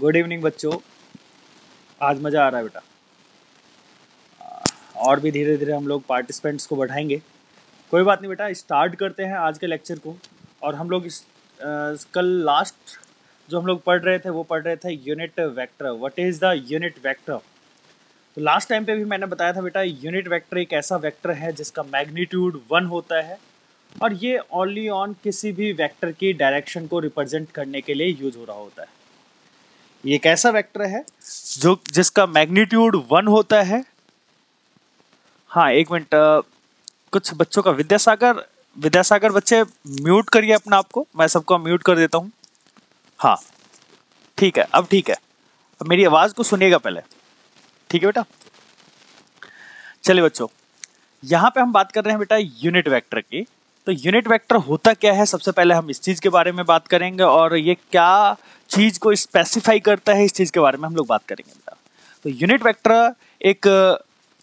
good evening बच्चों आज मज़ा आ रहा है बेटा और भी धीरे धीरे हम लोग पार्टिसिपेंट्स को बढ़ाएंगे कोई बात नहीं बेटा स्टार्ट करते हैं आज के लेक्चर को और हम लोग इस, आ, कल लास्ट जो हम लोग पढ़ रहे थे वो पढ़ रहे थे unit vector what is the unit vector तो लास्ट टाइम पे भी मैंने बताया था बेटा यूनिट वेक्टर एक ऐसा वेक्टर है जिसका मैग्नीट्यूड वन होता है और ये ओनली ऑन किसी भी वेक्टर की डायरेक्शन को रिप्रेजेंट करने के लिए यूज हो रहा होता है ये कैसा ऐसा वेक्टर है जो जिसका मैग्नीट्यूड वन होता है हाँ एक मिनट कुछ बच्चों का विद्यासागर विद्यासागर बच्चे म्यूट करिए अपना आपको मैं सबको म्यूट कर देता हूँ हाँ ठीक है अब ठीक है अब मेरी आवाज़ को सुनिएगा पहले ठीक है बेटा चलिए बच्चों यहाँ पे हम बात कर रहे हैं बेटा यूनिट वेक्टर की तो यूनिट वेक्टर होता क्या है सबसे पहले हम इस चीज़ के बारे में बात करेंगे और ये क्या चीज़ को स्पेसिफाई करता है इस चीज़ के बारे में हम लोग बात करेंगे तो यूनिट वेक्टर एक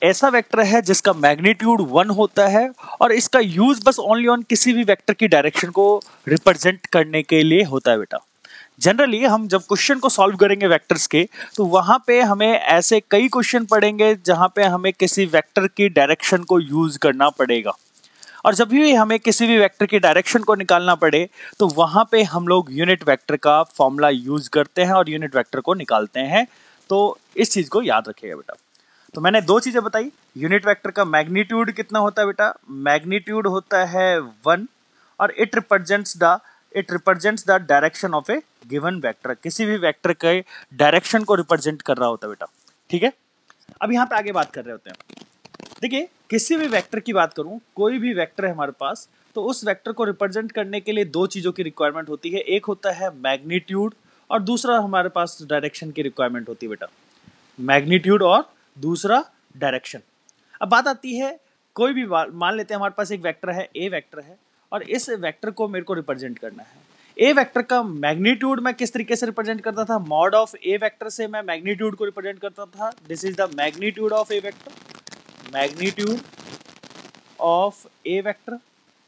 ऐसा वेक्टर है जिसका मैग्नीट्यूड वन होता है और इसका यूज बस ओनली ऑन किसी भी वेक्टर की डायरेक्शन को रिप्रेजेंट करने के लिए होता है बेटा जनरली हम जब क्वेश्चन को सॉल्व करेंगे वेक्टर्स के तो वहाँ पे हमें ऐसे कई क्वेश्चन पड़ेंगे जहाँ पे हमें किसी वेक्टर की डायरेक्शन को यूज करना पड़ेगा और जब भी हमें किसी भी वेक्टर की डायरेक्शन को निकालना पड़े तो वहां पे हम लोग यूनिट वेक्टर का फॉर्मूला यूज़ करते हैं और यूनिट वेक्टर को निकालते हैं तो इस चीज़ को याद रखिएगा बेटा तो मैंने दो चीज़ें बताई यूनिट वेक्टर का मैग्नीट्यूड कितना होता है बेटा मैग्नीट्यूड होता है वन और it represents the it represents the direction of a given vector किसी भी वेक्टर के डायरेक्शन को रिप्रेजेंट कर रहा होता है बेटा ठीक है अब यहाँ पे आगे बात कर रहे होते हैं देखिए किसी भी वेक्टर की बात करूं कोई भी वेक्टर है हमारे पास तो उस वेक्टर को रिप्रेजेंट करने के लिए दो चीज़ों की रिक्वायरमेंट होती है एक होता है मैग्नीट्यूड और दूसरा हमारे पास डायरेक्शन की रिक्वायरमेंट होती है बेटा मैग्नीट्यूड और दूसरा डायरेक्शन अब बात आती है कोई भी मान लेते हैं हमारे पास एक वेक्टर है ए वेक्टर है और इस वेक्टर को मेरे को रिप्रेजेंट करना है ए वेक्टर का मैग्नीट्यूड मैं किस तरीके से रिप्रेजेंट करता था मॉड ऑफ ए वेक्टर से मैं मैग्नीट्यूड को रिप्रेजेंट करता था this is the magnitude of A vector magnitude of A vector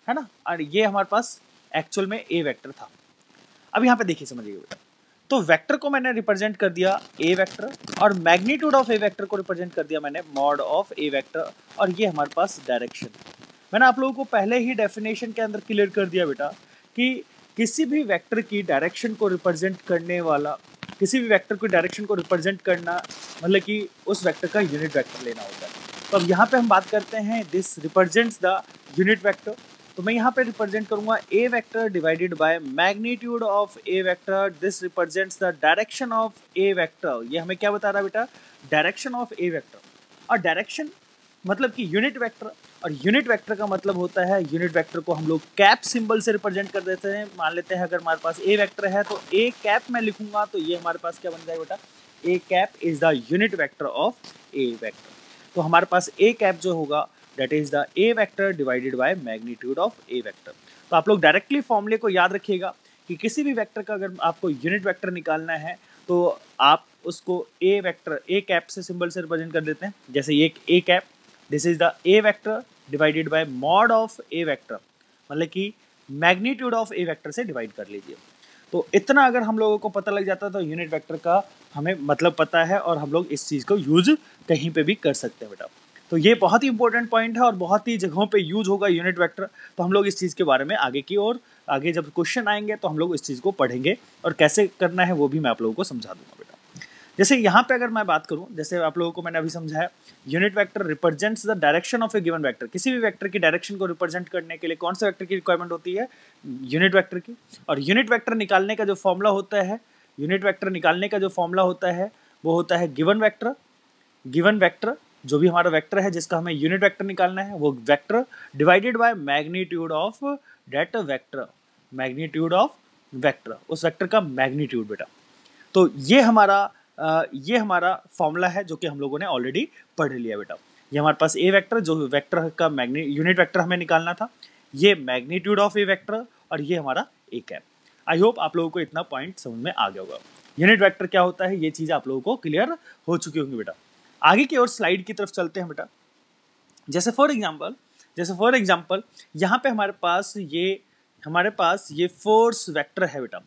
है ना और ये हमारे पास एक्चुअल में ए वेक्टर था अब यहाँ पे देखिए समझिए बेटा तो वेक्टर को मैंने रिप्रेजेंट कर दिया ए वेक्टर और मैग्नीट्यूड ऑफ ए वेक्टर को रिप्रेजेंट कर दिया मैंने मॉड ऑफ ए वेक्टर और ये हमारे पास डायरेक्शन मैंने आप लोगों को पहले ही डेफिनेशन के अंदर क्लियर कर दिया बेटा कि किसी भी वेक्टर की डायरेक्शन को रिप्रेजेंट करने वाला किसी भी वेक्टर की डायरेक्शन को रिप्रेजेंट करना मतलब कि उस वेक्टर का यूनिट वेक्टर लेना होता है तो अब यहाँ पे हम बात करते हैं this represents the unit vector तो मैं यहाँ पे रिप्रेजेंट करूंगा A vector divided by magnitude of A vector this represents the direction of A vector ये हमें क्या बता रहा है बेटा डायरेक्शन ऑफ ए वेक्टर और डायरेक्शन मतलब कि यूनिट वेक्टर और यूनिट वेक्टर का मतलब होता है यूनिट वेक्टर को हम लोग कैप सिंबल से रिप्रेजेंट कर देते हैं मान लेते हैं अगर हमारे पास ए वेक्टर है तो ए कैप में लिखूंगा तो ये हमारे पास क्या बन जाएगा बेटा A cap is the unit vector of A vector तो हमारे पास ए कैप जो होगा that is the A vector divided by magnitude of A vector तो आप लोग डायरेक्टली फॉर्मूले को याद रखिएगा कि किसी भी वैक्टर का अगर आपको यूनिट वैक्टर निकालना है तो आप उसको ए वेक्टर ए कैप से सिंबल से रिप्रेजेंट कर देते हैं जैसे ये A cap this is the A vector divided by mod of A vector मतलब कि मैग्नीट्यूड ऑफ ए वेक्टर से डिवाइड कर लीजिए तो इतना अगर हम लोगों को पता लग जाता है तो यूनिट वेक्टर का हमें मतलब पता है और हम लोग इस चीज़ को यूज कहीं पे भी कर सकते हैं बेटा तो ये बहुत ही इंपॉर्टेंट पॉइंट है और बहुत ही जगहों पे यूज होगा यूनिट वेक्टर तो हम लोग इस चीज़ के बारे में आगे की ओर आगे जब क्वेश्चन आएंगे तो हम लोग इस चीज़ को पढ़ेंगे और कैसे करना है वो भी मैं आप लोगों को समझा दूंगा जैसे यहाँ पे अगर मैं बात करूँ जैसे आप लोगों को मैंने अभी समझाया unit vector represents the direction of a given vector किसी भी वेक्टर की डायरेक्शन को रिप्रेजेंट करने के लिए कौन से वेक्टर की रिक्वायरमेंट होती है यूनिट वेक्टर की और यूनिट वेक्टर निकालने का जो फॉर्मूला होता है यूनिट वेक्टर निकालने का जो फॉर्मूला होता है वो होता है गिवन वैक्टर गिवन वैक्टर जो भी हमारा वैक्टर है जिसका हमें यूनिट वैक्टर निकालना है वो vector divided by magnitude of that vector magnitude of vector उस वैक्टर का मैग्नीट्यूड बेटा तो ये हमारा ये हमारा फॉर्मूला है जो कि हम लोगों ने ऑलरेडी पढ़ लिया बेटा ये हमारे पास ए वेक्टर जो वेक्टर का मैग्नी यूनिट वेक्टर हमें निकालना था ये मैग्नीट्यूड ऑफ ए वेक्टर और ये हमारा ए कैप आई होप आप लोगों को इतना पॉइंट समझ में आ गया होगा यूनिट वैक्टर क्या होता है ये चीज़ आप लोगों को क्लियर हो चुकी होंगी बेटा आगे की ओर स्लाइड की तरफ चलते हैं बेटा जैसे फॉर एग्जाम्पल जैसे फॉर एग्जाम्पल यहाँ पे हमारे पास ये हमारे पास ये फोर्स वेक्टर है बेटा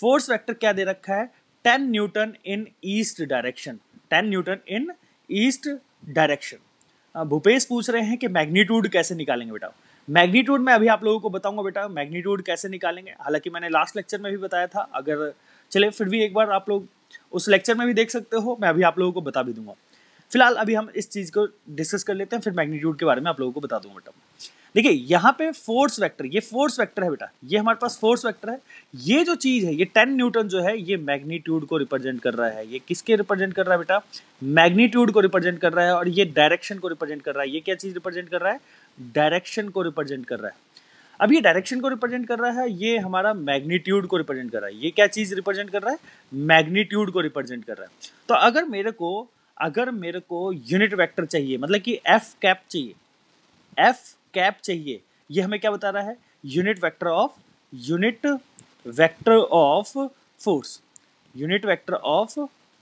फोर्स वेक्टर क्या दे रखा है ten newton in east direction ten newton in east direction Bhupesh पूछ रहे हैं कि मैग्नीट्यूड कैसे निकालेंगे बेटा मैग्नीट्यूड मैं अभी आप लोगों को बताऊंगा बेटा मैग्नीट्यूड कैसे निकालेंगे हालांकि मैंने लास्ट लेक्चर में भी बताया था अगर चले फिर भी एक बार आप लोग उस लेक्चर में भी देख सकते हो मैं अभी आप लोगों को बता भी दूंगा फिलहाल अभी हम इस चीज़ को डिस्कस कर लेते हैं फिर मैग्नीट्यूड के बारे में आप लोगों को बता दूंगा बेटा देखिए यहाँ पे फोर्स वेक्टर ये फोर्स वेक्टर है बेटा ये हमारे पास फोर्स वेक्टर है ये जो चीज है ये टेन न्यूटन जो है ये मैग्नीट्यूड को रिप्रेजेंट कर रहा है ये किसके रिप्रेजेंट कर रहा है बेटा मैग्नीट्यूड को रिप्रेजेंट कर रहा है और ये डायरेक्शन को रिप्रेजेंट कर रहा है ये क्या चीज रिप्रेजेंट कर रहा है डायरेक्शन को रिप्रेजेंट कर रहा है अब ये डायरेक्शन को रिप्रेजेंट कर रहा है ये हमारा मैग्नीट्यूड को रिप्रेजेंट कर रहा है ये क्या चीज रिप्रेजेंट कर रहा है मैग्नीट्यूड को रिप्रेजेंट कर रहा है तो अगर मेरे को अगर मेरे को यूनिट वेक्टर चाहिए मतलब कि एफ कैप चाहिए एफ कैप चाहिए ये हमें क्या बता रहा है unit vector of unit vector of force unit vector of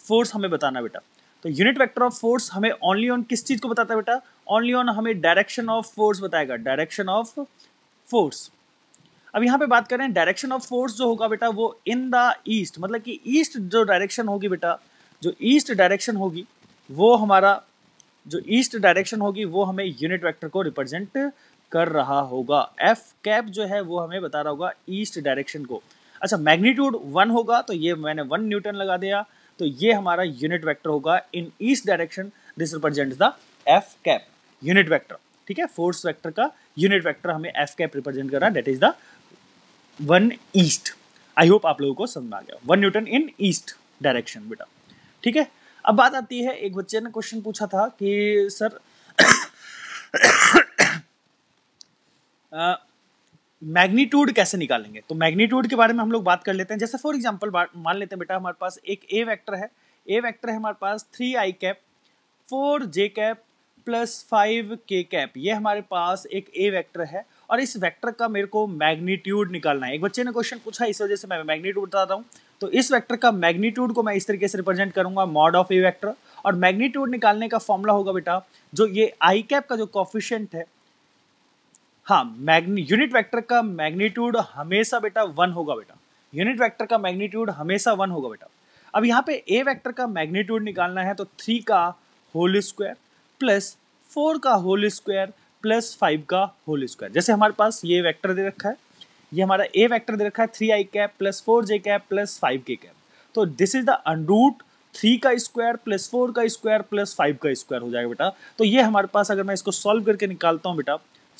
force हमें बताना बेटा तो यूनिट वेक्टर ऑफ फोर्स हमें ओनली ऑन किस चीज को बताता है बेटा ओनली ऑन हमें डायरेक्शन ऑफ फोर्स बताएगा डायरेक्शन ऑफ फोर्स अब यहाँ पे बात करें डायरेक्शन ऑफ फोर्स जो होगा बेटा वो इन द ईस्ट मतलब कि ईस्ट जो डायरेक्शन होगी बेटा जो ईस्ट डायरेक्शन होगी वो हमारा जो ईस्ट डायरेक्शन होगी वो हमें यूनिट वेक्टर को रिप्रेजेंट कर रहा होगा एफ कैप जो है वो हमें बता रहा होगा ईस्ट डायरेक्शन को अच्छा मैग्नीट्यूड वन होगा तो ये मैंने वन न्यूटन लगा दिया तो ये हमारा यूनिट वैक्टर होगा in east direction this represent the F cap unit vector ठीक है फोर्स वैक्टर का यूनिट वैक्टर हमें एफ कैप रिप्रेजेंट कर रहा है that is the one east I hope आप लोगों को समझ में आ गया one newton in east direction बेटा ठीक है अब बात आती है एक बच्चे ने क्वेश्चन पूछा था कि सर मैग्नीट्यूड कैसे निकालेंगे तो मैग्नीट्यूड के बारे में हम लोग बात कर लेते हैं जैसे फॉर एग्जांपल मान लेते हैं बेटा हमारे पास एक ए वेक्टर है ए वेक्टर है हमारे पास three I cap four J cap plus five K cap ये हमारे पास एक ए वेक्टर है और इस वेक्टर का मेरे को मैग्नीट्यूड निकालना है एक बच्चे ने क्वेश्चन पूछा इस वजह से मैं मैग्नीट्यूड बताता हूँ तो इस वेक्टर का मैग्नीट्यूड को मैं इस तरीके से रिप्रेजेंट करूंगा मॉड ऑफ ए वेक्टर और मैग्नीट्यूड निकालने का फॉर्मूला होगा बेटा जो ये आई कैप का जो कॉफिशेंट है हाँ मैग्नी यूनिट वैक्टर का मैग्नीट्यूड हमेशा बेटा वन होगा बेटा यूनिट वैक्टर का मैग्नीट्यूड हमेशा वन होगा बेटा अब यहाँ पे ए वेक्टर का मैग्नीट्यूड निकालना है तो थ्री का होल स्क्वायर प्लस फोर का होल स्क्वायर प्लस फाइव का होल स्क्वायर जैसे हमारे पास ये वेक्टर दे रखा है ये हमारा ए वेक्टर दे रखा है three I cap plus four J cap plus five K cap तो this is the under root three का स्क्वायर प्लस फोर का स्क्वायर प्लस फाइव का स्क्वायर हो जाएगा बेटा तो ये हमारे पास अगर मैं इसको सॉल्व करके निकालता हूँ बेटा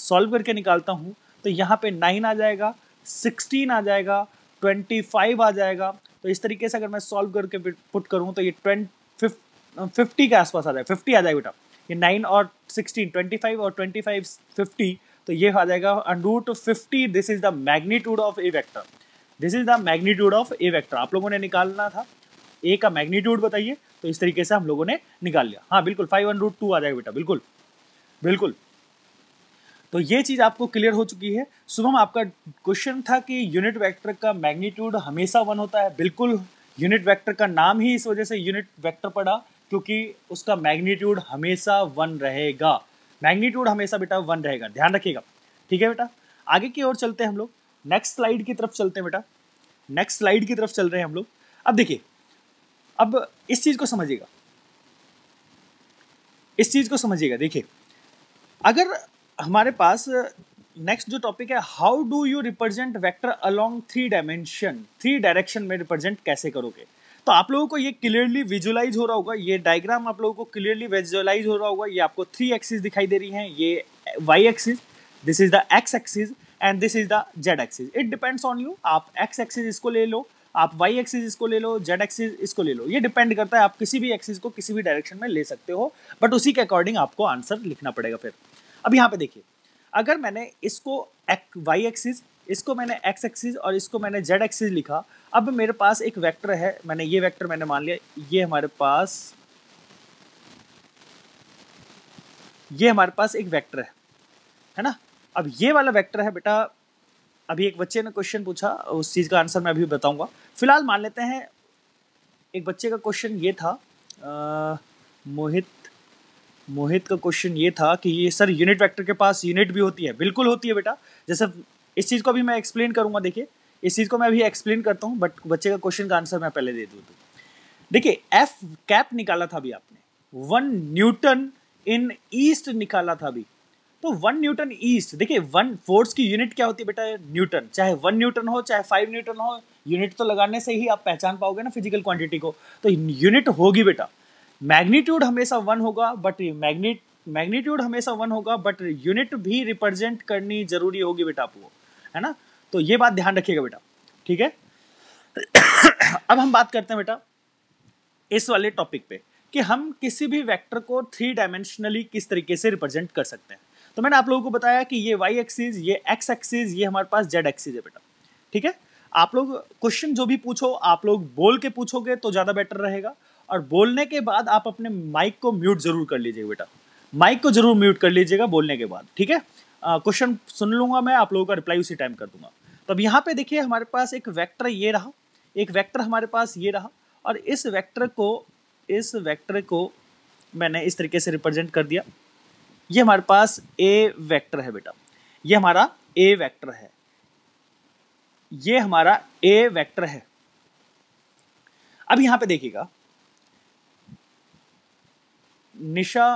सॉल्व करके निकालता हूँ तो यहाँ पे नाइन आ जाएगा सिक्सटीन आ जाएगा ट्वेंटी फाइव आ जाएगा तो इस तरीके से अगर मैं सॉल्व करके पुट करूँ तो ये ट्वेंट फिफ्टी के आसपास आ जाएगा फिफ्टी आ जाएगा बेटा ये नाइन और सिक्सटीन ट्वेंटी फाइव और ट्वेंटी फाइव फिफ्टी तो ये आ जाएगा under root fifty this is the magnitude of A vector this is the magnitude of A vector आप लोगों ने निकालना था ए का मैग्नीट्यूड बताइए तो इस तरीके से हम लोगों ने निकाल लिया हाँ बिल्कुल फाइव अंडरूट टू आ जाएगा बेटा बिल्कुल बिल्कुल तो ये चीज़ आपको क्लियर हो चुकी है शुभम आपका क्वेश्चन था कि यूनिट वेक्टर का मैग्नीट्यूड हमेशा वन होता है बिल्कुल यूनिट वेक्टर का नाम ही इस वजह से यूनिट वेक्टर पड़ा क्योंकि उसका मैग्नीट्यूड हमेशा वन रहेगा मैग्नीट्यूड हमेशा बेटा वन रहेगा ध्यान रखिएगा ठीक है बेटा आगे की ओर चलते हैं हम लोग नेक्स्ट स्लाइड की तरफ चलते हैं बेटा नेक्स्ट स्लाइड की तरफ चल रहे हैं हम लोग अब देखिए अब इस चीज़ को समझिएगा इस चीज़ को समझिएगा देखिए अगर हमारे पास नेक्स्ट जो टॉपिक है how do you represent vector along three dimension three direction में रिप्रेजेंट कैसे करोगे तो आप लोगों को ये क्लियरली विजुलाइज हो रहा होगा ये डायग्राम आप लोगों को क्लियरली विजुलाइज हो रहा होगा ये आपको थ्री एक्सिस दिखाई दे रही है ये Y axis this is the X axis and this is the Z axis it depends on you आप एक्स एक्सिस इसको ले लो आप वाई एक्सिस इसको ले लो जेड एक्सिस इसको ले लो ये डिपेंड करता है आप किसी भी एक्सिस को किसी भी डायरेक्शन में ले सकते हो बट उसी के अकॉर्डिंग आपको आंसर लिखना पड़ेगा फिर अब यहाँ पे देखिए अगर मैंने इसको वाई एक्सिस इसको मैंने एक्स एक्सिस और इसको मैंने जेड एक्सिस लिखा अब मेरे पास एक वेक्टर है मैंने ये वेक्टर मैंने मान लिया ये हमारे पास ये हमारे पास एक वेक्टर है है ना अब ये वाला वेक्टर है बेटा अभी एक बच्चे ने क्वेश्चन पूछा उस चीज़ का आंसर मैं अभी बताऊंगा फिलहाल मान लेते हैं एक बच्चे का क्वेश्चन ये था आ, मोहित मोहित का क्वेश्चन ये था कि ये सर यूनिट वेक्टर के पास यूनिट भी होती है बिल्कुल होती है बेटा जैसे इस चीज़ को भी मैं एक्सप्लेन करूंगा देखिए इस चीज़ को मैं अभी एक्सप्लेन करता हूँ बट बच्चे का क्वेश्चन का आंसर मैं पहले दे दू तो देखिए एफ कैप निकाला था अभी आपने वन न्यूटन इन ईस्ट निकाला था अभी तो वन न्यूटन ईस्ट देखिए वन फोर्स की यूनिट क्या होती है बेटा न्यूटन चाहे वन न्यूटन हो चाहे फाइव न्यूटन हो यूनिट तो लगाने से ही आप पहचान पाओगे ना फिजिकल क्वांटिटी को तो यूनिट होगी बेटा मैग्नीट्यूड हमेशा वन होगा बट मैग्नेट मैग्नीट्यूड हमेशा वन होगा बट यूनिट भी रिप्रेजेंट करनी जरूरी होगी बेटा आपको है ना तो ये बात ध्यान रखिएगा बेटा ठीक है अब हम बात करते हैं बेटा इस वाले टॉपिक पे कि हम किसी भी वेक्टर को थ्री डायमेंशनली किस तरीके से रिप्रेजेंट कर सकते हैं तो मैंने आप लोगों को बताया कि ये वाई एक्सिस ये एक्स एक्सिस ये हमारे पास जेड एक्सिस है बेटा ठीक है आप लोग क्वेश्चन जो भी पूछो आप लोग बोल के पूछोगे तो ज़्यादा बेटर रहेगा और बोलने के बाद आप अपने माइक को म्यूट जरूर कर लीजिएगा बेटा माइक को जरूर म्यूट कर लीजिएगा बोलने के बाद ठीक है क्वेश्चन सुन लूंगा मैं आप लोगों का रिप्लाई उसी टाइम कर दूंगा तो अब यहाँ पे देखिए हमारे पास एक वेक्टर ये रहा एक वेक्टर हमारे पास ये रहा और इस वेक्टर को इस वेक्टर को मैंने इस तरीके से रिप्रेजेंट कर दिया ये हमारे पास ए वैक्टर है बेटा ये हमारा ए वैक्टर है ये हमारा ए वैक्टर है अब यहां पे देखिएगा निशा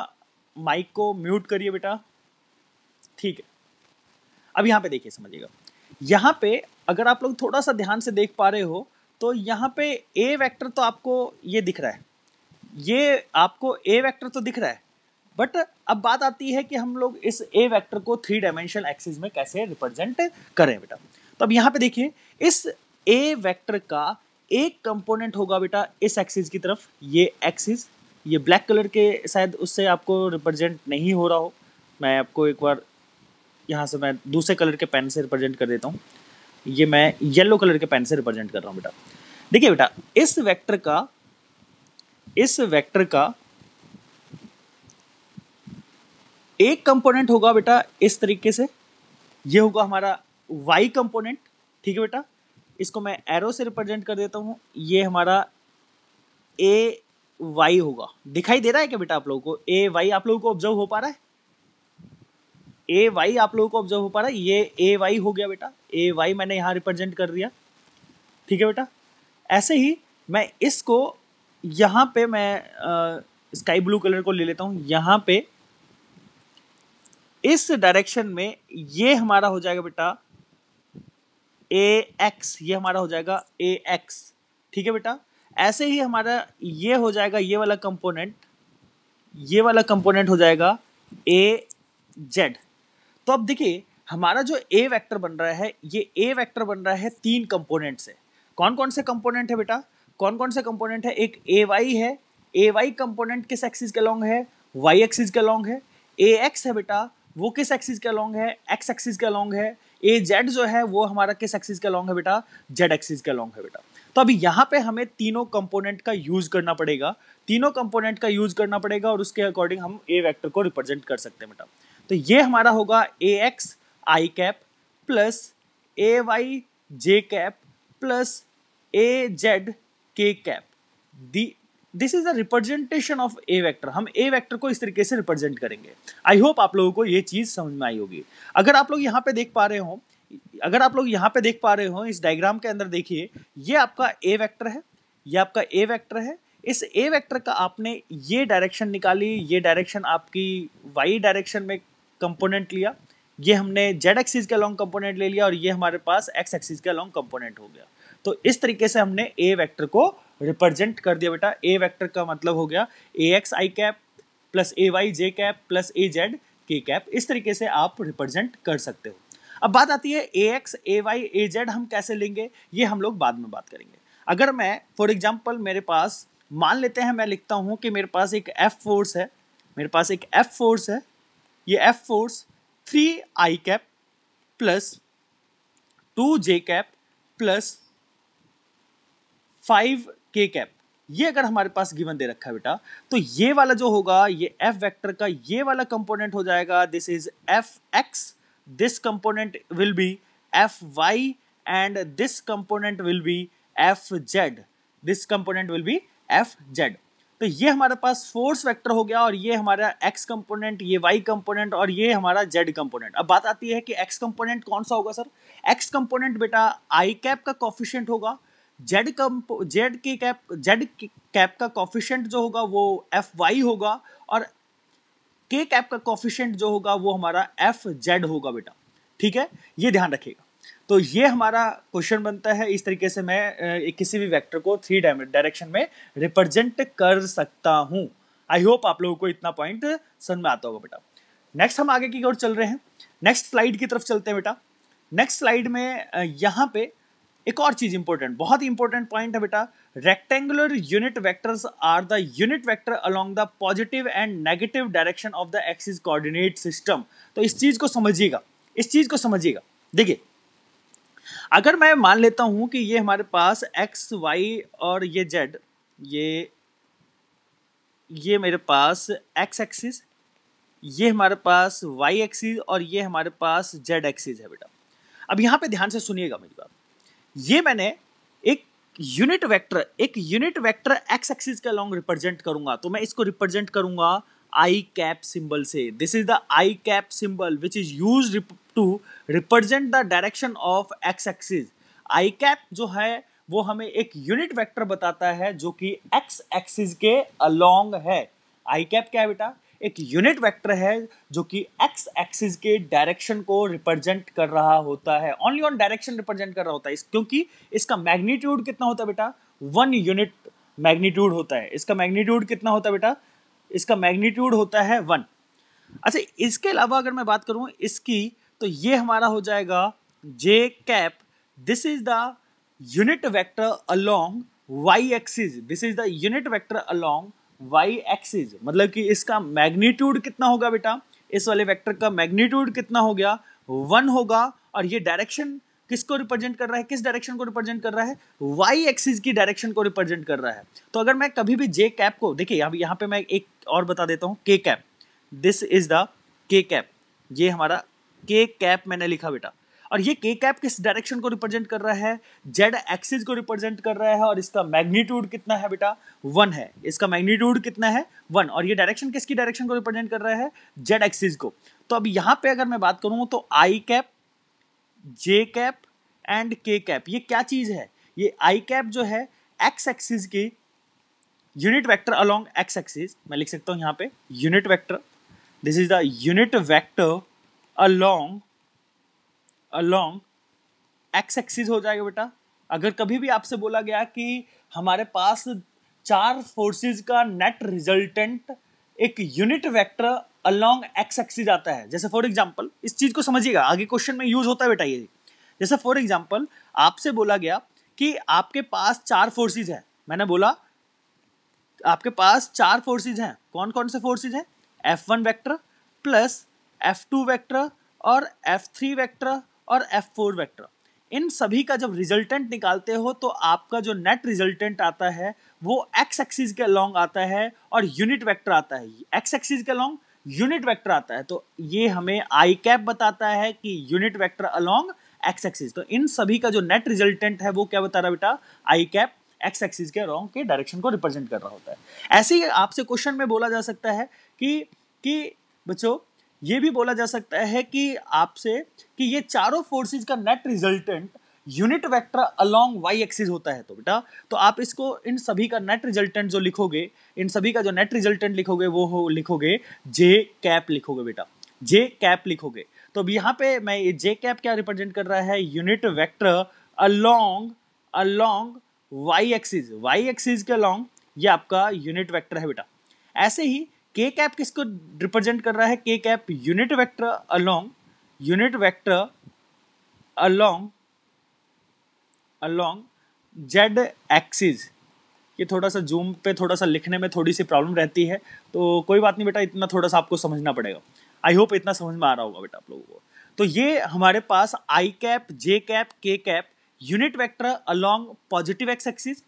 माइक को म्यूट करिए बेटा ठीक है अब यहाँ पे देखिए समझिएगा यहाँ पे अगर आप लोग थोड़ा सा ध्यान से देख पा रहे हो तो यहाँ पे ए वेक्टर तो आपको ये दिख रहा है ये आपको ए वेक्टर तो दिख रहा है बट अब बात आती है कि हम लोग इस ए वेक्टर को थ्री डायमेंशनल एक्सिस में कैसे रिप्रेजेंट करें बेटा तो अब यहाँ पे देखिए इस ए वेक्टर का एक कंपोनेंट होगा बेटा इस एक्सिस की तरफ ये एक्सिस ये ब्लैक कलर के शायद उससे आपको रिप्रेजेंट नहीं हो रहा हो मैं आपको एक बार यहाँ से मैं दूसरे कलर के पेन से रिप्रेजेंट कर देता हूँ ये मैं येलो कलर के पेन से रिप्रेजेंट कर रहा हूँ बेटा देखिए बेटा इस वेक्टर का इस वेक्टर का एक कंपोनेंट होगा बेटा इस तरीके से ये होगा हमारा वाई कंपोनेंट ठीक है बेटा इसको मैं एरो से रिप्रेजेंट कर देता हूँ ये हमारा ए वाई होगा दिखाई दे रहा है क्या बेटा आप लोगों को ए वाई आप लोगों को ऑब्जर्व हो पा रहा है ए वाई आप लोगों को ऑब्जर्व हो पा रहा है ये ए वाई हो गया बेटा ए वाई मैंने यहाँ रिप्रेजेंट कर दिया ठीक है बेटा ऐसे ही मैं इसको यहाँ पे मैं स्काई ब्लू कलर को ले लेता हूँ यहाँ पे इस डायरेक्शन में ये हमारा हो जाएगा बेटा ए एक्स ये हमारा हो जाएगा ए एक्स ठीक है बेटा ऐसे ही हमारा ये हो जाएगा ये वाला कंपोनेंट ये वाला कंपोनेंट हो जाएगा ए जेड तो अब देखिए हमारा जो ए वेक्टर बन रहा है ये ए वेक्टर बन रहा है तीन कंपोनेंट से कौन कौन से कंपोनेंट है बेटा कौन कौन से कंपोनेंट है एक ए वाई है ए वाई कंपोनेंट किस एक्सिस के लॉन्ग है वाई एक्सिस के लॉन्ग है ए एक्स है बेटा वो किस एक्सिस के लॉन्ग है एक्स एक्सिस के लॉन्ग है ए जेड जो है वो हमारा किस एक्सिस के लॉन्ग है बेटा जेड एक्सिस के लॉन्ग है बेटा तो अभी यहाँ पे हमें तीनों कंपोनेंट का यूज करना पड़ेगा तीनों कंपोनेंट का यूज करना पड़ेगा और उसके अकॉर्डिंग हम ए वेक्टर को रिप्रेजेंट कर सकते हैं बेटा तो ये हमारा होगा A X I cap plus A Y J cap plus A Z K cap the this is a representation of A vector हम ए वेक्टर को इस तरीके से रिप्रेजेंट करेंगे आई होप आप लोगों को ये चीज़ समझ में आई होगी अगर आप लोग यहाँ पे देख पा रहे हो अगर आप लोग यहाँ पे देख पा रहे हो इस डायग्राम के अंदर देखिए ये आपका ए वेक्टर है ये आपका ए वेक्टर है इस ए वेक्टर का आपने ये डायरेक्शन निकाली ये डायरेक्शन आपकी वाई डायरेक्शन में कंपोनेंट लिया ये हमने जेड एक्सिस का लॉन्ग कंपोनेंट ले लिया और ये हमारे पास एक्स एक्सिस का लॉन्ग कंपोनेंट हो गया तो इस तरीके से हमने ए वेक्टर को रिप्रेजेंट कर दिया बेटा ए वेक्टर का मतलब हो गया A X I cap plus A Y J cap plus A Z K cap इस तरीके से आप रिप्रेजेंट कर सकते हो अब बात आती है A X A Y A Z हम कैसे लेंगे ये हम लोग बाद में बात करेंगे अगर मैं फॉर एग्जाम्पल मेरे पास मान लेते हैं मैं लिखता हूँ कि मेरे पास एक एफ फोर्स है मेरे पास एक एफ फोर्स है ये F force three I cap plus two J cap plus five K cap ये अगर हमारे पास गिवन दे रखा है बेटा तो ये वाला जो होगा ये एफ वेक्टर का ये वाला कंपोनेंट हो जाएगा this is F X this component will be F Y and this component will be F Z this component will be F Z तो ये हमारे पास फोर्स वेक्टर हो गया और ये हमारा एक्स कंपोनेंट ये वाई कंपोनेंट और ये हमारा जेड कंपोनेंट अब बात आती है कि एक्स कंपोनेंट कौन सा होगा सर एक्स कंपोनेंट बेटा आई कैप का कॉफिशेंट होगा जेड कंपो Z K cap Z cap का कॉफिशेंट जो होगा वो एफ वाई होगा और के कैप का कॉफिशेंट जो होगा वो हमारा एफ जेड होगा बेटा ठीक है ये ध्यान रखिएगा तो ये हमारा क्वेश्चन बनता है इस तरीके से मैं किसी भी वेक्टर को थ्री डायरेक्शन में रिप्रेजेंट कर सकता हूं आई होप आप लोगों को इतना पॉइंट समझ में आता होगा बेटा नेक्स्ट हम आगे की ओर चल रहे हैं नेक्स्ट स्लाइड की तरफ चलते हैं बेटा नेक्स्ट स्लाइड में यहाँ पे एक और चीज इंपॉर्टेंट बहुत ही इंपॉर्टेंट पॉइंट है बेटा rectangular unit vectors are the unit vector along the positive and negative direction of the axis coordinate system तो इस चीज को समझिएगा इस चीज को समझिएगा देखिए अगर मैं मान लेता हूं कि ये हमारे पास एक्स वाई और ये जेड ये ये मेरे पास एक्स एक्सिस ये हमारे पास वाई एक्सिस और ये हमारे पास जेड एक्सिस है बेटा अब यहां पे ध्यान से सुनिएगा मेरी बात ये मैंने एक यूनिट वेक्टर एक यूनिट वेक्टर एक्स एक्सिस के अलॉन्ग रिप्रेजेंट करूंगा तो मैं इसको रिप्रेजेंट करूंगा आई कैप सिंबल से this is the I cap symbol which is use to represent the direction of X axis I cap जो है वो हमें एक यूनिट वेक्टर बताता है जो कि एक्स एक्सिस के अलोंग है आई कैप क्या है बेटा एक यूनिट वेक्टर है जो कि एक्स एक्सिस के डायरेक्शन को रिप्रेजेंट कर रहा होता है ओनली ऑन डायरेक्शन रिप्रेजेंट कर रहा होता है क्योंकि इसका मैग्नीट्यूड कितना होता है बेटा वन यूनिट मैग्नीट्यूड होता है इसका मैग्नीट्यूड कितना होता है बेटा इसका मैग्नीट्यूड होता है वन अच्छा इसके अलावा अगर मैं बात करूं इसकी तो ये हमारा हो जाएगा J cap this is the unit vector along Y axis this is the unit vector along Y axis मतलब कि इसका मैग्नीट्यूड कितना होगा बेटा इस वाले वेक्टर का मैग्नीट्यूड कितना हो गया वन होगा और ये डायरेक्शन किसको रिप्रेजेंट कर रहा है किस डायरेक्शन को रिप्रेजेंट कर रहा है वाई एक्सिस की डायरेक्शन को रिप्रेजेंट कर रहा है तो अगर मैं कभी भी जे कैप को देखिए अब यहाँ पे मैं एक और बता देता हूँ K cap this is the K cap ये हमारा के कैप मैंने लिखा बेटा और ये के कैप किस डायरेक्शन को रिप्रेजेंट कर रहा है जेड एक्सिस को रिप्रेजेंट कर रहा है और इसका मैग्नीट्यूड कितना है बेटा वन है इसका मैग्नीट्यूड कितना है वन और ये डायरेक्शन किसकी डायरेक्शन को रिप्रेजेंट कर रहा है जेड एक्सिस को तो अब यहां पे अगर मैं बात करूं तो I cap J cap and K cap ये क्या चीज है ये आई कैप जो है एक्स एक्सिस की unit vector along X axis मैं लिख सकता हूं यहां पर unit vector this is the unit vector along along X axis हो जाएगा बेटा अगर कभी भी आपसे बोला गया कि हमारे पास चार फोर्सेस का नेट रिजल्टेंट एक unit vector along X axis आता है जैसे फॉर एग्जांपल इस चीज को समझिएगा आगे क्वेश्चन में यूज होता है बेटा ये जैसे फॉर एग्जांपल आपसे बोला गया कि आपके पास चार फोर्सेज हैं मैंने बोला आपके पास चार फोर्सेज हैं कौन कौन से फोर्सेज हैं F one vector plus F two vector और एफ थ्री वैक्टर और एफ फोर वैक्टर इन सभी का जब रिजल्टेंट निकालते हो तो आपका जो नेट रिजल्टेंट आता है वो एक्स एक्सिस के लॉन्ग आता है और यूनिट वैक्टर आता है एक्स एक्सिस के लॉन्ग यूनिट वैक्टर आता है तो ये हमें आई कैप बताता है कि unit vector along X axis तो इन सभी का जो नेट रिजल्टेंट है वो क्या बता रहा बेटा आई कैप एक्स एक्सिस के रॉन्ग के डायरेक्शन को रिप्रेजेंट कर रहा होता है ऐसे ही आपसे क्वेश्चन में बोला जा सकता है कि कि बच्चों ये भी बोला जा सकता है कि आपसे कि ये चारों फोर्सेज का net resultant unit vector along Y axis होता है तो बेटा तो आप इसको इन सभी का नेट रिजल्टेंट जो लिखोगे इन सभी का जो नेट रिजल्टेंट लिखोगे वो हो लिखोगे जे कैप लिखोगे बेटा जे कैप लिखोगे तो अब यहाँ पे मैं ये जे कैप क्या रिप्रेजेंट कर रहा है unit vector along along Y axis Y axis के अलोंग ये आपका यूनिट वैक्टर है बेटा ऐसे ही के कैप किसको रिप्रेजेंट कर रहा है K cap unit vector along unit vector along along Z axis ये थोड़ा सा जूम पे थोड़ा सा लिखने में थोड़ी सी प्रॉब्लम रहती है तो कोई बात नहीं बेटा इतना थोड़ा सा आपको समझना पड़ेगा आई होप इतना समझ में आ रहा होगा बेटा आप लोगों को तो ये हमारे पास I cap J cap K cap unit vector along positive X axis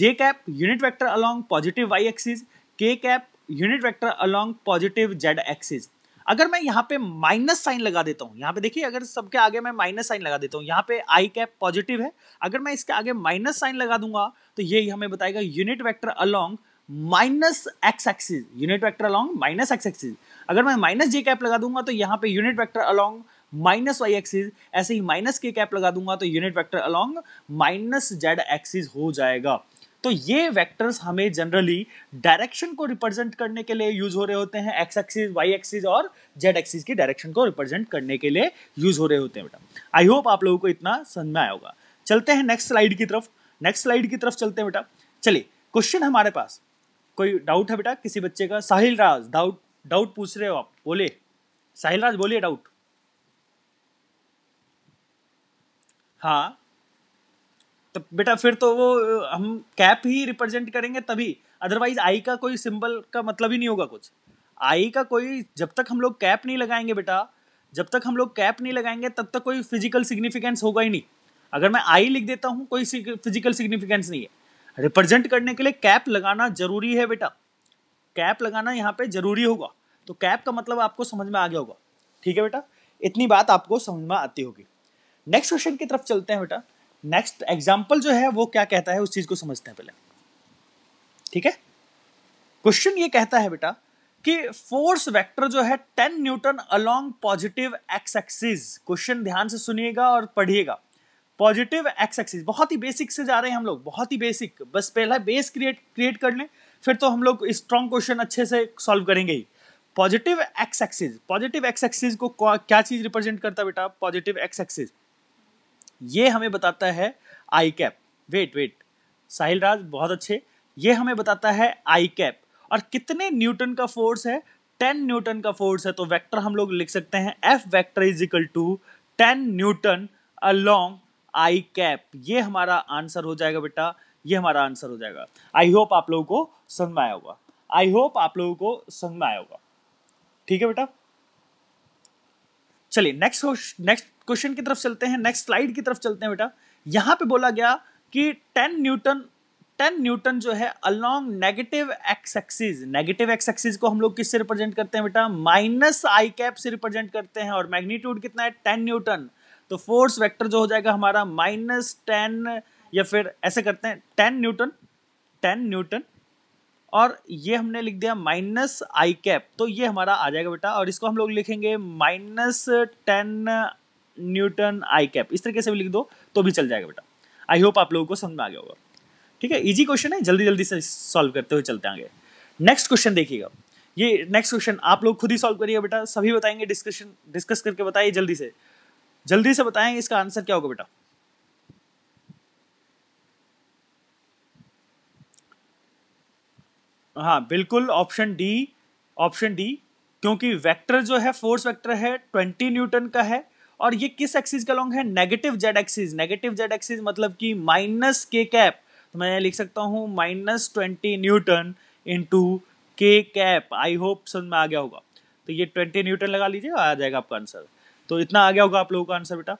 J cap unit vector along positive Y axis K cap unit vector along positive Z axis अगर मैं यहाँ पे माइनस साइन लगा देता हूँ यहाँ पे देखिए अगर सबके आगे मैं माइनस साइन लगा देता हूँ यहाँ पे आई कैप पॉजिटिव है अगर मैं इसके आगे माइनस साइन लगा दूंगा तो ये हमें बताएगा unit vector along minus X axis unit vector along minus X axis अगर मैं माइनस जे कैप लगा दूंगा तो यहाँ पे unit vector along minus Y axis ऐसे ही माइनस के कैप लगा दूंगा तो unit vector along minus Z axis हो जाएगा तो ये वेक्टर्स हमें जनरली डायरेक्शन को रिप्रेजेंट करने के लिए यूज हो रहे होते हैं एक्स एक्सिस वाई एक्सिस और जेड एक्सिस की डायरेक्शन को रिप्रेजेंट करने के लिए यूज हो रहे होते हैं बेटा आई होप आप लोगों को इतना समझ में आया होगा चलते हैं नेक्स्ट स्लाइड की तरफ नेक्स्ट स्लाइड की तरफ चलते हैं बेटा चलिए क्वेश्चन हमारे पास कोई डाउट है बेटा किसी बच्चे का साहिल राज डाउट डाउट पूछ रहे हो आप बोले साहिल राज बोलिए डाउट हाँ तो बेटा फिर तो वो हम कैप ही रिप्रेजेंट करेंगे तभी अदरवाइज आई का कोई सिंबल का मतलब ही नहीं होगा कुछ आई का कोई जब तक हम लोग कैप नहीं लगाएंगे बेटा जब तक हम लोग कैप नहीं लगाएंगे तब तक कोई फिजिकल सिग्निफिकेंस होगा ही नहीं अगर मैं आई लिख देता हूँ कोई फिजिकल सिग्निफिकेंस नहीं है रिप्रेजेंट करने के लिए कैप लगाना जरूरी है बेटा कैप लगाना यहाँ पे जरूरी होगा तो कैप का मतलब आपको समझ में आ गया होगा ठीक है बेटा इतनी बात आपको समझ में आती होगी नेक्स्ट क्वेश्चन की तरफ चलते हैं बेटा नेक्स्ट एग्जाम्पल जो है वो क्या कहता है उस चीज को समझते हैं पहले ठीक है क्वेश्चन ये कहता है बेटा कि फोर्स वेक्टर जो है 10 newton along positive X axis question ध्यान से सुनिएगा और पढ़िएगा पॉजिटिव एक्स एक्सिस बहुत ही बेसिक से जा रहे हैं हम लोग बहुत ही बेसिक बस पहला बेस क्रिएट क्रिएट कर लें फिर तो हम लोग स्ट्रॉन्ग क्वेश्चन अच्छे से सॉल्व करेंगे ही positive X axis positive X axis को क्या चीज रिप्रेजेंट करता है बेटा पॉजिटिव एक्स एक्सिस ये हमें बताता है I cap wait wait Sahil Raj बहुत अच्छे ये हमें बताता है आई कैप और कितने न्यूटन का फोर्स है टेन न्यूटन का फोर्स है तो वेक्टर हम लोग लिख सकते हैं F vector is equal to ten newton along I cap ये हमारा आंसर हो जाएगा बेटा ये हमारा आंसर हो जाएगा आई होप आप लोगों को समझ में आया होगा आई होप आप लोगों को समझ में आया होगा ठीक है बेटा चलिए नेक्स्ट नेक्स्ट क्वेश्चन की तरफ चलते हैं नेक्स्ट स्लाइड की तरफ चलते हैं बेटा यहां पे बोला गया कि 10 न्यूटन 10 न्यूटन जो है along negative X axis negative X axis को हम लोग किससे रिप्रेजेंट करते हैं बेटा माइनस आई कैप से रिप्रेजेंट करते हैं और मैग्नीट्यूड कितना है 10 न्यूटन तो फोर्स वेक्टर जो हो जाएगा हमारा माइनस टेन या फिर ऐसे करते हैं टेन न्यूटन टेन न्यूटन और ये हमने लिख दिया माइनस आई कैप तो ये हमारा आ जाएगा बेटा और इसको हम लोग लिखेंगे minus ten newton I cap इस तरीके से भी लिख दो तो भी चल जाएगा बेटा आई होप आप लोगों को समझ में आ गया होगा ठीक है इजी क्वेश्चन है जल्दी जल्दी से सॉल्व करते हुए चलते आगे नेक्स्ट क्वेश्चन देखिएगा ये नेक्स्ट क्वेश्चन आप लोग खुद ही सॉल्व करिएगा बेटा सभी बताएंगे डिस्कशन डिस्कस करके बताइए जल्दी से जल्दी से बताएं इसका आंसर क्या होगा बेटा हाँ बिल्कुल ऑप्शन डी ऑप्शन डी क्योंकि वेक्टर जो है फोर्स वेक्टर है ट्वेंटी न्यूटन का है और ये किस एक्सिस का लॉन्ग है negative Z axis negative Z axis मतलब कि माइनस के कैप तो मैं लिख सकता हूँ minus twenty newton into K cap I hope समझ में आ गया होगा तो ये ट्वेंटी न्यूटन लगा लीजिए आ जाएगा आपका आंसर तो इतना आ गया होगा आप लोगों का आंसर बेटा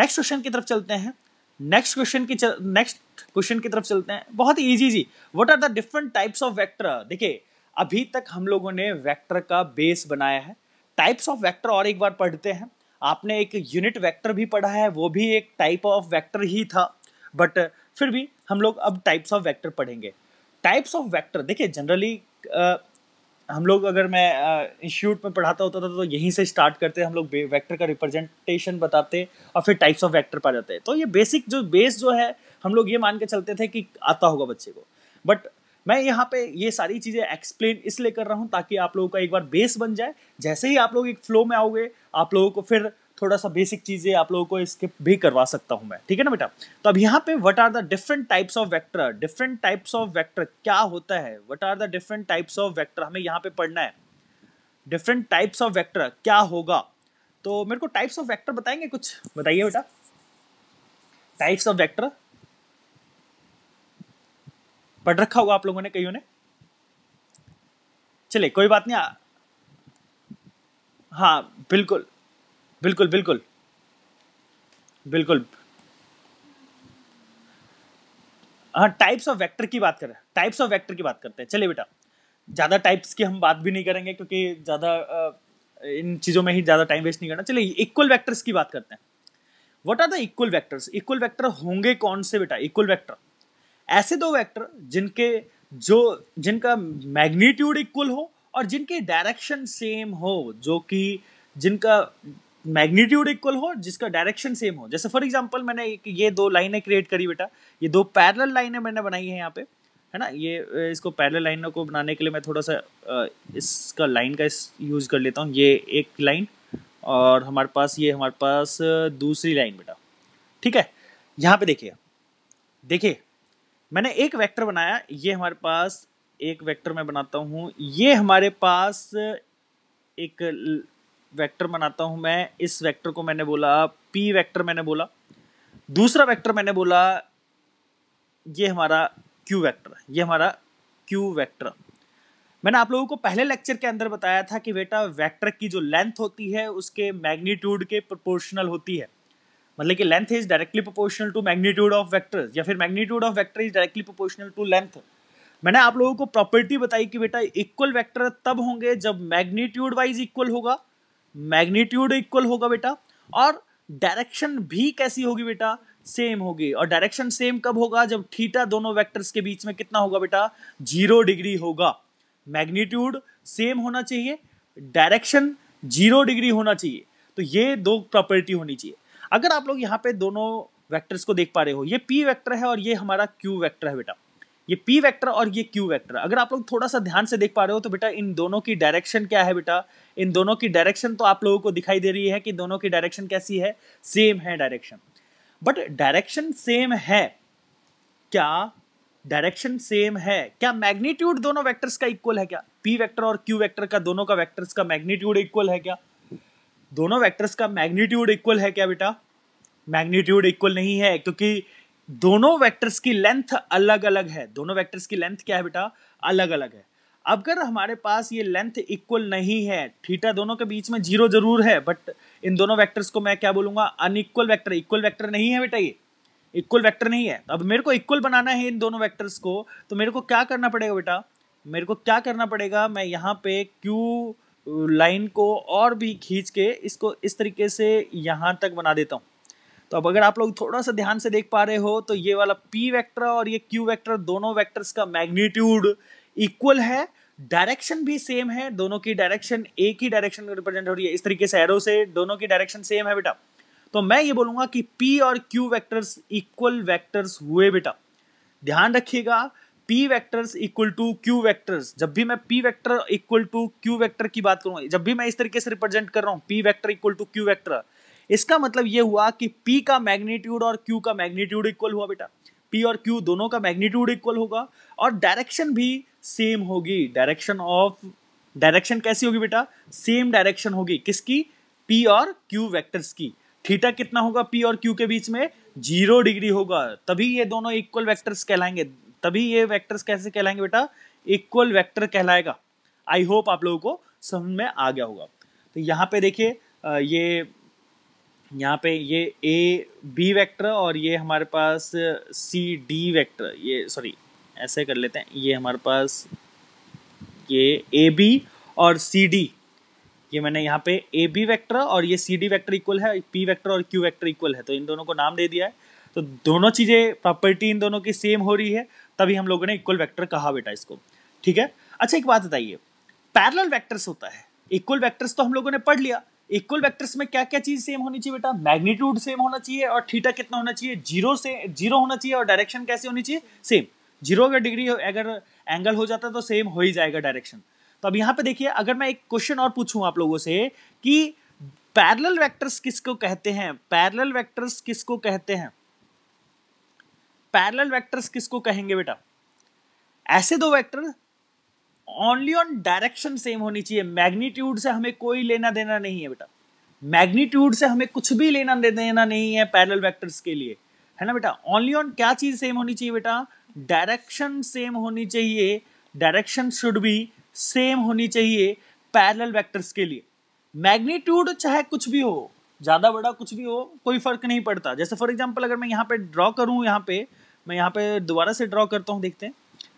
नेक्स्ट क्वेश्चन की तरफ चलते हैं नेक्स्ट क्वेश्चन की नेक्स्ट क्वेश्चन की तरफ चलते हैं बहुत ही इजी जी what are the different types of vector देखिए अभी तक हम लोगों ने वेक्टर का बेस बनाया है टाइप्स ऑफ वेक्टर और एक बार पढ़ते हैं आपने एक यूनिट वेक्टर भी पढ़ा है वो भी एक टाइप ऑफ वेक्टर ही था बट फिर भी हम लोग अब टाइप्स ऑफ वेक्टर पढ़ेंगे टाइप्स ऑफ वेक्टर देखिए जनरली हम लोग अगर मैं इंस्टीट्यूट में पढ़ाता होता था तो यहीं से स्टार्ट करते हम लोग वेक्टर का रिप्रेजेंटेशन बताते और फिर टाइप्स ऑफ वेक्टर पा जाते तो ये बेसिक जो बेस जो है हम लोग ये मान के चलते थे कि आता होगा बच्चे को बट मैं यहाँ पे ये सारी चीज़ें एक्सप्लेन इसलिए कर रहा हूँ ताकि आप लोगों का एक बार बेस बन जाए जैसे ही आप लोग एक फ्लो में आओगे आप लोगों को फिर थोड़ा सा बेसिक चीज़ें आप लोगों को स्किप भी करवा सकता हूं मैं ठीक है ना बेटा तो अब यहाँ पे what are the different types of vector different types of vector क्या होता है what are the different types of vector हमें यहाँ पे पढ़ना है डिफरेंट टाइप्स ऑफ वैक्टर क्या होगा तो मेरे को टाइप्स ऑफ वैक्टर बताएंगे कुछ बताइए बेटा टाइप्स ऑफ वैक्टर पढ़ रखा होगा आप लोगों ने कईयों ने चलिए कोई बात नहीं हाँ बिल्कुल बिल्कुल बिल्कुल बिल्कुल हाँ टाइप्स ऑफ वेक्टर की बात करें टाइप्स ऑफ वेक्टर की बात करते हैं चलिए बेटा ज़्यादा टाइप्स की हम बात भी नहीं करेंगे क्योंकि ज़्यादा इन चीज़ों में ही ज़्यादा टाइम वेस्ट नहीं करना चलिए इक्वल वेक्टर्स की बात करते हैं what are the equal vectors equal vector होंगे कौन से बेटा इक्वल वेक्टर ऐसे दो वेक्टर जिनके जो जिनका मैग्नीट्यूड इक्वल हो और जिनके डायरेक्शन सेम हो जो कि जिनका मैग्नीट्यूड इक्वल हो जिसका डायरेक्शन सेम हो जैसे फॉर एग्जाम्पल मैंने ये दो लाइनें क्रिएट करी बेटा ये दो पैरल लाइनें मैंने बनाई है यहाँ पे है ना ये इसको पैरल लाइनों को बनाने के लिए मैं थोड़ा सा इसका लाइन का इस यूज़ कर लेता हूँ ये एक लाइन और हमारे पास ये हमारे पास दूसरी लाइन बेटा ठीक है यहाँ पे देखिए देखिए मैंने एक वेक्टर बनाया ये हमारे पास एक वेक्टर मैं बनाता हूँ ये हमारे पास एक वेक्टर बनाता हूं मैं इस वेक्टर को मैंने बोला पी वेक्टर मैंने बोला दूसरा वेक्टर मैंने बोला ये हमारा क्यू वेक्टर ये हमारा क्यू वेक्टर मैंने आप लोगों को पहले लेक्चर के अंदर बताया था कि बेटा वेक्टर की जो लेंथ होती है उसके मैग्नीट्यूड के प्रोपोर्शनल होती है मतलब कि length is directly proportional to magnitude of vector या फिर magnitude of vector is directly proportional to length मैंने आप लोगों को प्रॉपर्टी बताई कि बेटा इक्वल वेक्टर तब होंगे जब मैग्नीट्यूड वाइज इक्वल होगा मैग्नीट्यूड इक्वल होगा बेटा और डायरेक्शन भी कैसी होगी बेटा सेम होगी और डायरेक्शन सेम कब होगा जब थीटा दोनों वेक्टर्स के बीच में कितना होगा बेटा जीरो डिग्री होगा मैग्नीट्यूड सेम होना चाहिए डायरेक्शन जीरो डिग्री होना चाहिए तो ये दो प्रॉपर्टी होनी चाहिए अगर आप लोग यहाँ पे दोनों वेक्टर्स को देख पा रहे हो ये पी वेक्टर है और ये हमारा क्यू वेक्टर है बेटा ये पी वेक्टर और ये क्यू वेक्टर अगर आप लोग थोड़ा सा ध्यान से देख पा रहे हो तो बेटा इन दोनों की डायरेक्शन क्या है बेटा इन दोनों की डायरेक्शन तो आप लोगों को दिखाई दे रही है कि दोनों की डायरेक्शन कैसी है सेम है डायरेक्शन बट डायरेक्शन सेम है क्या डायरेक्शन सेम है क्या मैग्नीट्यूड दोनों वैक्टर्स का इक्वल है क्या पी वैक्टर और क्यू वैक्टर का दोनों का वैक्टर्स का मैग्नीट्यूड इक्वल है क्या दोनों वैक्टर्स का मैग्नीट्यूड इक्वल है क्या बेटा मैग्नीट्यूड इक्वल नहीं है क्योंकि दोनों वेक्टर्स की लेंथ अलग अलग है दोनों वेक्टर्स की लेंथ क्या है बेटा अलग अलग है अगर हमारे पास ये लेंथ इक्वल नहीं है थीटा दोनों के बीच में जीरो जरूर है बट इन दोनों वेक्टर्स को मैं क्या बोलूंगा अनइक्वल वेक्टर इक्वल वेक्टर नहीं है बेटा ये इक्वल वेक्टर नहीं है अब मेरे को इक्वल बनाना है इन दोनों वेक्टर्स को तो मेरे को क्या करना पड़ेगा बेटा मेरे को क्या करना पड़ेगा मैं यहाँ पे क्यू लाइन uh, को और भी खींच के इसको इस तरीके से यहाँ तक बना देता हूँ तो अब अगर आप लोग थोड़ा सा ध्यान से देख पा रहे हो तो ये वाला पी वैक्टर और ये क्यू वैक्टर दोनों वैक्टर्स का मैग्नीट्यूड इक्वल है डायरेक्शन भी सेम है दोनों की डायरेक्शन एक ही डायरेक्शन रिप्रेजेंट हो रही है इस तरीके से एरो से दोनों की डायरेक्शन सेम है बेटा तो मैं ये बोलूंगा कि पी और क्यू वेक्टर्स इक्वल वेक्टर्स हुए बेटा ध्यान रखिएगा P vectors equal to Q vectors जब भी मैं P vector equal to Q vector की बात करूंगा जब भी मैं इस तरीके से रिप्रेजेंट कर रहा हूँ P vector equal to Q vector इसका मतलब ये हुआ कि पी का मैग्नीट्यूड और क्यू का मैग्नीट्यूड इक्वल हुआ बेटा पी और क्यू दोनों का मैग्नीट्यूड इक्वल होगा और डायरेक्शन भी सेम होगी डायरेक्शन ऑफ डायरेक्शन कैसी होगी बेटा सेम डायरेक्शन होगी किसकी पी और क्यू वेक्टर्स की थीटा कितना होगा पी और क्यू के बीच में जीरो डिग्री होगा तभी ये दोनों इक्वल वैक्टर्स कहलाएंगे तभी ये वैक्टर्स कैसे कहलाएंगे बेटा इक्वल वैक्टर कहलाएगा आई होप आप लोगों को समझ में आ गया होगा तो यहाँ पे देखिए ये यहाँ पे ये ए बी वेक्टर और ये हमारे पास सी डी वेक्टर ये सॉरी ऐसे कर लेते हैं ये हमारे पास ये ए बी और सी डी ये मैंने यहाँ पे ए बी वैक्टर और ये सी डी वैक्टर इक्वल है पी वैक्टर और क्यू वैक्टर इक्वल है तो इन दोनों को नाम दे दिया है तो दोनों चीज़ें प्रॉपर्टी इन दोनों की सेम हो रही है तभी हम लोगों ने इक्वल वैक्टर कहा बेटा इसको ठीक है अच्छा एक बात बताइए पैरल वैक्टर्स होता है इक्वल वैक्टर्स तो हम लोगों ने पढ़ लिया इक्वल वेक्टर्स में क्या क्या चीज सेम होनी चाहिए बेटा मैग्नीट्यूड सेम होना चाहिए और थीटा कितना होना चाहिए जीरो से जीरो होना चाहिए और डायरेक्शन कैसे होनी चाहिए सेम जीरो अगर डिग्री अगर एंगल हो जाता है तो सेम हो ही जाएगा डायरेक्शन तो अब यहाँ पे देखिए अगर मैं एक क्वेश्चन और पूछूं आप लोगों से कि पैरल वैक्टर्स किसको कहते हैं पैरल वैक्टर्स किसको कहते हैं पैरल वैक्टर्स किसको कहेंगे बेटा ऐसे दो vector only on direction same होनी चाहिए मैग्नीट्यूड से हमें कोई लेना देना नहीं है बेटा मैग्नीट्यूड से हमें कुछ भी लेना देना नहीं है पैरल वेक्टर्स के लिए है ना बेटा ओनली ऑन क्या चीज सेम होनी चाहिए बेटा डायरेक्शन सेम होनी चाहिए डायरेक्शन शुड बी सेम होनी चाहिए पैरल वेक्टर्स के लिए मैग्नीट्यूड चाहे कुछ भी हो ज़्यादा बड़ा कुछ भी हो कोई फर्क नहीं पड़ता जैसे फॉर एग्जाम्पल अगर मैं यहाँ पे ड्रॉ करूँ यहाँ पे मैं यहाँ पे दोबारा से ड्रॉ करता हूँ देखते हैं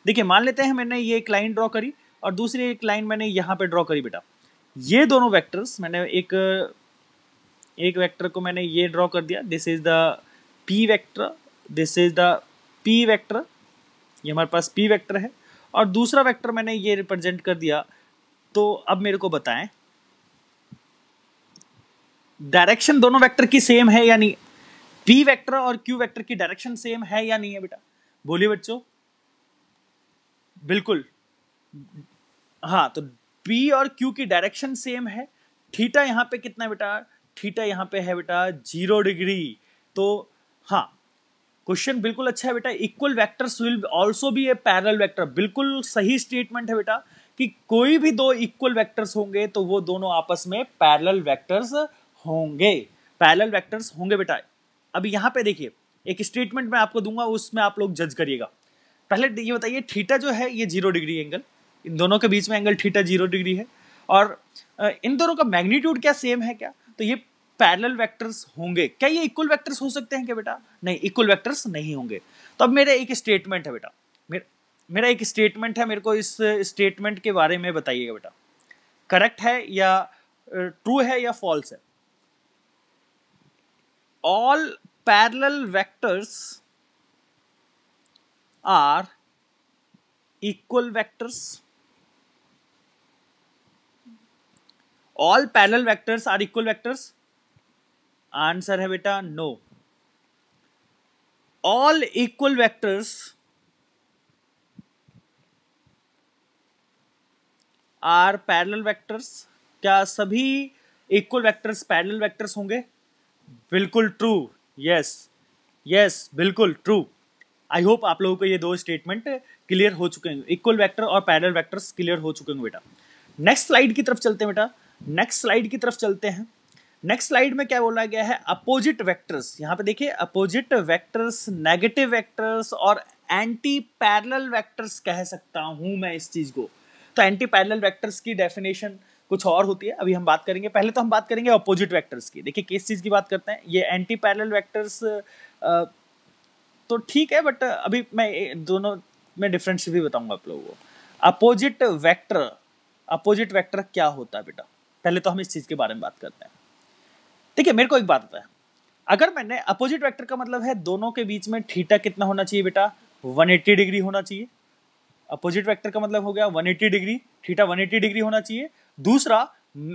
देखिए मान लेते हैं मैंने ये एक लाइन ड्रॉ करी और दूसरी एक लाइन मैंने यहाँ पे ड्रॉ करी बेटा ये दोनों वेक्टर्स मैंने एक एक वेक्टर को मैंने ये ड्रॉ कर दिया this is the P vector this is the P vector ये हमारे पास पी वेक्टर है और दूसरा वेक्टर मैंने ये रिप्रेजेंट कर दिया तो अब मेरे को बताएं डायरेक्शन दोनों वेक्टर की सेम है या नहीं पी वेक्टर और क्यू वेक्टर की डायरेक्शन सेम है या नहीं है बेटा बोलिए बच्चों बिल्कुल हाँ तो बी और क्यू की डायरेक्शन सेम है थीटा यहाँ पे कितना बेटा थीटा यहाँ पे है बेटा जीरो डिग्री तो हाँ क्वेश्चन बिल्कुल अच्छा है बेटा equal vectors will also be a parallel vector बिल्कुल सही स्टेटमेंट है बेटा कि कोई भी दो इक्वल वेक्टर्स होंगे तो वो दोनों आपस में पैरल वेक्टर्स होंगे पैरल वेक्टर्स होंगे बेटा अब यहाँ पे देखिए एक स्टेटमेंट मैं आपको दूंगा उसमें आप लोग जज करिएगा पहले ये बताइए थीटा जो है ये जीरो डिग्री एंगल इन दोनों के बीच में एंगल थीटा जीरो डिग्री है और इन दोनों का मैग्नीट्यूड क्या सेम है क्या तो ये पैरेलल वेक्टर्स होंगे क्या ये इक्वल वेक्टर्स हो सकते हैं क्या बेटा नहीं इक्वल वेक्टर्स नहीं होंगे तो अब मेरा एक स्टेटमेंट है बेटा मेरा एक स्टेटमेंट है मेरे को इस स्टेटमेंट के बारे में बताइएगा बेटा करेक्ट है या ट्रू है या फॉल्स है all parallel vectors are equal vectors all parallel vectors are equal vectors answer है बेटा no all equal vectors are parallel vectors क्या सभी इक्वल वेक्टर्स पैरेलल वेक्टर्स होंगे बिल्कुल ट्रू यस यस बिल्कुल ट्रू आई होप आप लोगों को ये दो स्टेटमेंट क्लियर हो चुके हैं इक्वल वेक्टर और पैरेलल वेक्टर्स क्लियर हो चुके होंगे बेटा नेक्स्ट स्लाइड की तरफ चलते हैं बेटा नेक्स्ट स्लाइड की तरफ चलते हैं नेक्स्ट स्लाइड में क्या बोला गया है अपोजिट वेक्टर्स यहाँ पे देखिए अपोजिट वेक्टर्स नेगेटिव वेक्टर्स और एंटी पैरेलल वेक्टर्स कह सकता हूँ मैं इस चीज़ को तो एंटी पैरेलल वेक्टर्स की डेफिनेशन कुछ और होती है अभी हम बात करेंगे पहले तो हम बात करेंगे अपोजिट वेक्टर्स की देखिए किस चीज़ की बात करते हैं ये एंटी पैरेलल वेक्टर्स तो ठीक है बट अभी मैं दोनों में डिफरेंस भी बताऊंगा आप लोगों को अपोजिट वेक्टर अपोजिट वेक्टर क्या होता है बेटा पहले तो हम इस चीज़ के बारे में बात करते हैं ठीक है मेरे को एक बात बताया अगर मैंने अपोजिट वेक्टर का मतलब है दोनों के बीच में थीटा कितना होना चाहिए बेटा 180 डिग्री होना चाहिए अपोजिट वेक्टर का मतलब हो गया 180 डिग्री थीटा 180 डिग्री होना चाहिए दूसरा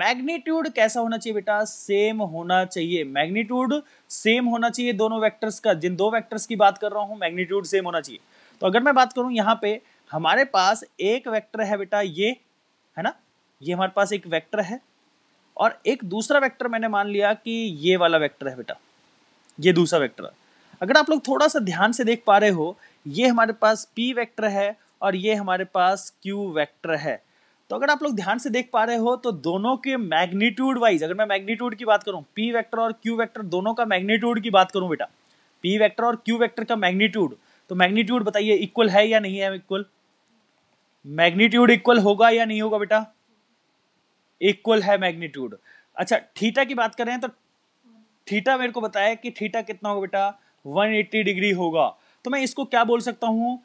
मैग्नीट्यूड कैसा होना चाहिए बेटा सेम होना चाहिए मैग्नीट्यूड सेम होना चाहिए दोनों वेक्टर्स का जिन दो वेक्टर्स की बात कर रहा हूँ मैग्नीट्यूड सेम होना चाहिए तो अगर मैं बात करूँ यहाँ पे हमारे पास एक वेक्टर है बेटा ये है ना ये हमारे पास एक वेक्टर है और एक दूसरा वेक्टर मैंने मान लिया कि ये वाला वेक्टर है बेटा ये दूसरा वेक्टर अगर आप लोग थोड़ा सा ध्यान से देख पा रहे हो ये हमारे पास पी वेक्टर है और ये हमारे पास क्यू वेक्टर है तो अगर आप लोग ध्यान से देख पा रहे हो तो दोनों के मैग्नीट्यूड वाइज अगर मैं मैग्नीट्यूड की बात करूं पी वेक्टर और क्यू वेक्टर दोनों का मैग्नीट्यूड की बात करूं बेटा पी वेक्टर और क्यू वेक्टर का मैग्नीट्यूड तो मैग्नीट्यूड बताइए इक्वल है या नहीं है इक्वल मैग्नीट्यूड इक्वल होगा या नहीं होगा बेटा इक्वल है मैग्नीट्यूड अच्छा थीटा की बात करें तो थीटा मेरे को बताया कि थीटा कितना होगा बेटा 180 डिग्री होगा तो मैं इसको क्या बोल सकता हूँ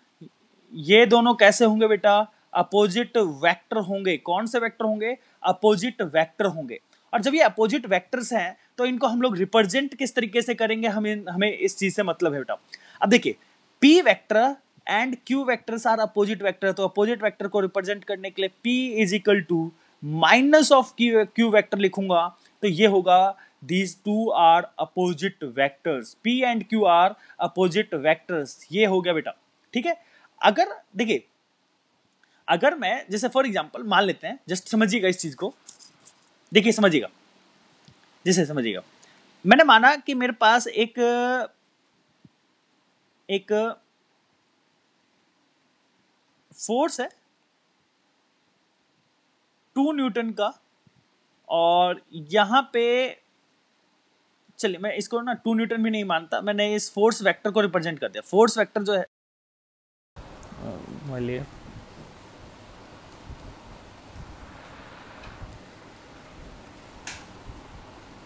ये दोनों कैसे होंगे बेटा अपोजिट वेक्टर होंगे कौन से वेक्टर होंगे अपोजिट वेक्टर होंगे और जब ये अपोजिट वेक्टर्स हैं तो इनको हम लोग रिप्रेजेंट किस तरीके से करेंगे हमें हमें इस चीज़ से मतलब है बेटा अब देखिए P vector and Q vectors are opposite vector तो अपोजिट वैक्टर को रिप्रेजेंट करने के लिए P is equal to minus of Q vector लिखूंगा तो ये होगा these two are opposite vectors P and Q are opposite vectors ये हो गया बेटा ठीक है अगर देखिए अगर मैं जैसे फॉर एग्जाम्पल मान लेते हैं जस्ट समझिएगा इस चीज को देखिए समझिएगा जैसे समझिएगा मैंने माना कि मेरे पास एक एक फोर्स है टू न्यूटन का और यहाँ पे चलिए मैं इसको ना टू न्यूटन भी नहीं मानता मैंने इस फोर्स वेक्टर को रिप्रेजेंट कर दिया फोर्स वेक्टर जो है